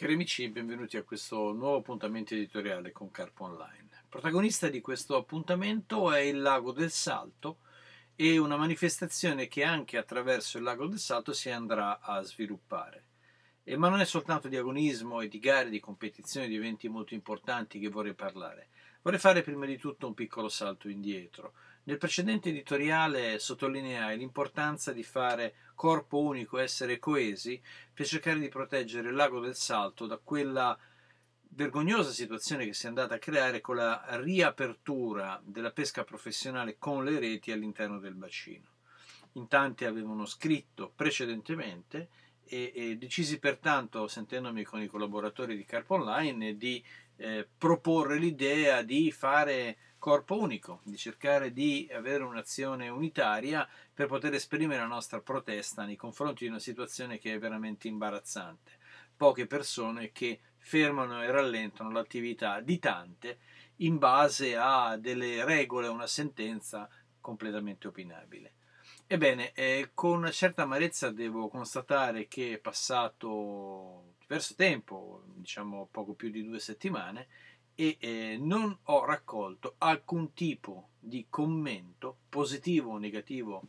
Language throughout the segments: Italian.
Cari amici, benvenuti a questo nuovo appuntamento editoriale con Carpo Online. Protagonista di questo appuntamento è il Lago del Salto e una manifestazione che anche attraverso il Lago del Salto si andrà a sviluppare. E ma non è soltanto di agonismo e di gare, di competizioni, di eventi molto importanti che vorrei parlare. Vorrei fare prima di tutto un piccolo salto indietro nel precedente editoriale sottolineai l'importanza di fare corpo unico, essere coesi, per cercare di proteggere il lago del Salto da quella vergognosa situazione che si è andata a creare con la riapertura della pesca professionale con le reti all'interno del bacino. In tanti avevano scritto precedentemente e, e decisi pertanto, sentendomi con i collaboratori di Carp Online, di eh, proporre l'idea di fare corpo unico, di cercare di avere un'azione unitaria per poter esprimere la nostra protesta nei confronti di una situazione che è veramente imbarazzante. Poche persone che fermano e rallentano l'attività di tante in base a delle regole, una sentenza completamente opinabile. Ebbene, eh, con certa amarezza devo constatare che è passato perso tempo, diciamo poco più di due settimane, e eh, non ho raccolto alcun tipo di commento positivo o negativo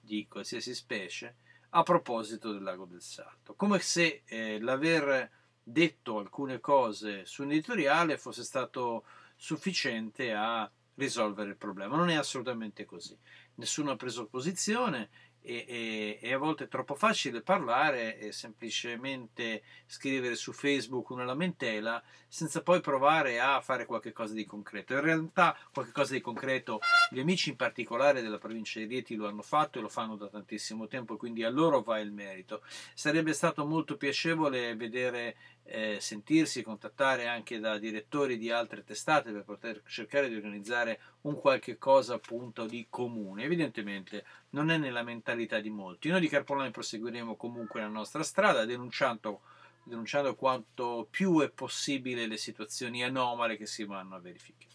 di qualsiasi specie a proposito del lago del Salto, come se eh, l'aver detto alcune cose su un editoriale fosse stato sufficiente a risolvere il problema. Non è assolutamente così. Nessuno ha preso posizione, e, e, e, a volte è troppo facile parlare e semplicemente scrivere su Facebook una lamentela senza poi provare a fare qualcosa di concreto. In realtà qualcosa di concreto gli amici in particolare della provincia di Rieti lo hanno fatto e lo fanno da tantissimo tempo, quindi a loro va il merito. Sarebbe stato molto piacevole vedere eh, sentirsi contattare anche da direttori di altre testate per poter cercare di organizzare un qualche cosa appunto di comune. Evidentemente non è nella mentalità di molti. Noi di Carpolani proseguiremo comunque la nostra strada denunciando, denunciando quanto più è possibile le situazioni anomale che si vanno a verificare.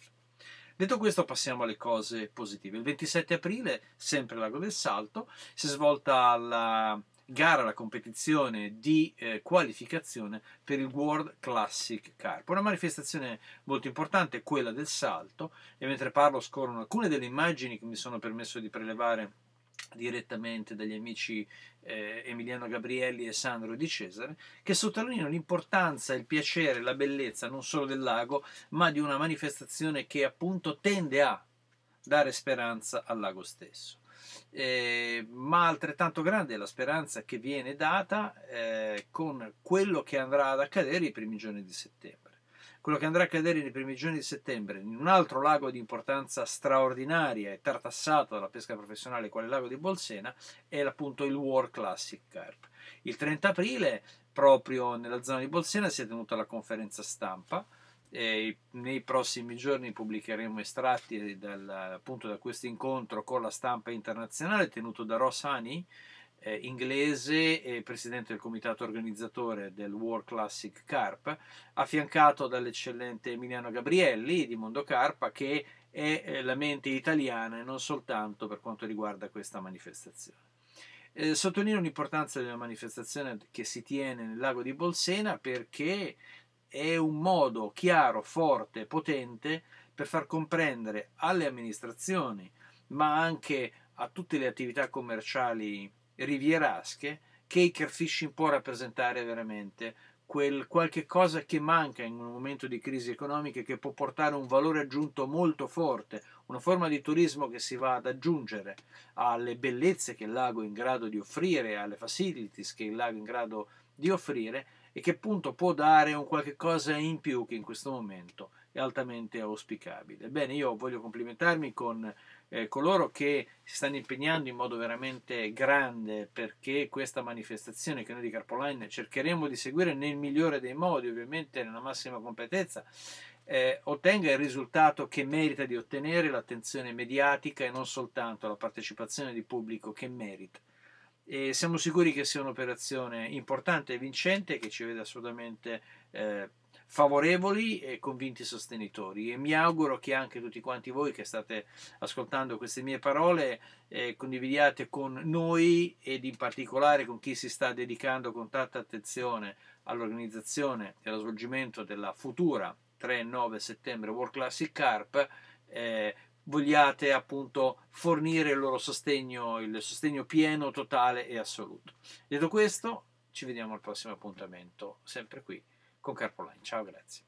Detto questo, passiamo alle cose positive. Il 27 aprile, sempre Lago del Salto, si è svolta la gara la competizione di eh, qualificazione per il World Classic Carp. Una manifestazione molto importante quella del salto e mentre parlo scorrono alcune delle immagini che mi sono permesso di prelevare direttamente dagli amici eh, Emiliano Gabrielli e Sandro Di Cesare, che sottolineano l'importanza, il piacere, la bellezza non solo del lago, ma di una manifestazione che appunto tende a dare speranza al lago stesso eh, ma altrettanto grande è la speranza che viene data eh, con quello che andrà ad accadere i primi giorni di settembre. Quello che andrà ad accadere nei primi giorni di settembre in un altro lago di importanza straordinaria e tartassato dalla pesca professionale, quale il lago di Bolsena, è appunto il War Classic Carp. Il 30 aprile, proprio nella zona di Bolsena, si è tenuta la conferenza stampa e nei prossimi giorni pubblicheremo estratti dal, appunto da questo incontro con la stampa internazionale tenuto da Ross Honey, eh, inglese e presidente del comitato organizzatore del World Classic Carp, affiancato dall'eccellente Emiliano Gabrielli di Mondo Carpa che è eh, la mente italiana e non soltanto per quanto riguarda questa manifestazione. Eh, sottolineo l'importanza della manifestazione che si tiene nel lago di Bolsena perché è un modo chiaro, forte, potente per far comprendere alle amministrazioni, ma anche a tutte le attività commerciali rivierasche, che il carfishing può rappresentare veramente quel qualche cosa che manca in un momento di crisi economica e che può portare un valore aggiunto molto forte, una forma di turismo che si va ad aggiungere alle bellezze che il lago è in grado di offrire, alle facilities che il lago è in grado di offrire e che appunto può dare un qualche cosa in più che in questo momento è altamente auspicabile. Bene, io voglio complimentarmi con eh, coloro che si stanno impegnando in modo veramente grande perché questa manifestazione che noi di Carpoline cercheremo di seguire nel migliore dei modi, ovviamente nella massima competenza, eh, ottenga il risultato che merita di ottenere l'attenzione mediatica e non soltanto la partecipazione di pubblico che merita. E siamo sicuri che sia un'operazione importante e vincente che ci vede assolutamente eh, favorevoli e convinti sostenitori e mi auguro che anche tutti quanti voi che state ascoltando queste mie parole eh, condividiate con noi ed in particolare con chi si sta dedicando con tanta attenzione all'organizzazione e allo svolgimento della futura 3-9 settembre World Classic Carp eh, vogliate appunto fornire il loro sostegno, il sostegno pieno, totale e assoluto. Detto questo, ci vediamo al prossimo appuntamento, sempre qui con Carpoline. Ciao, grazie.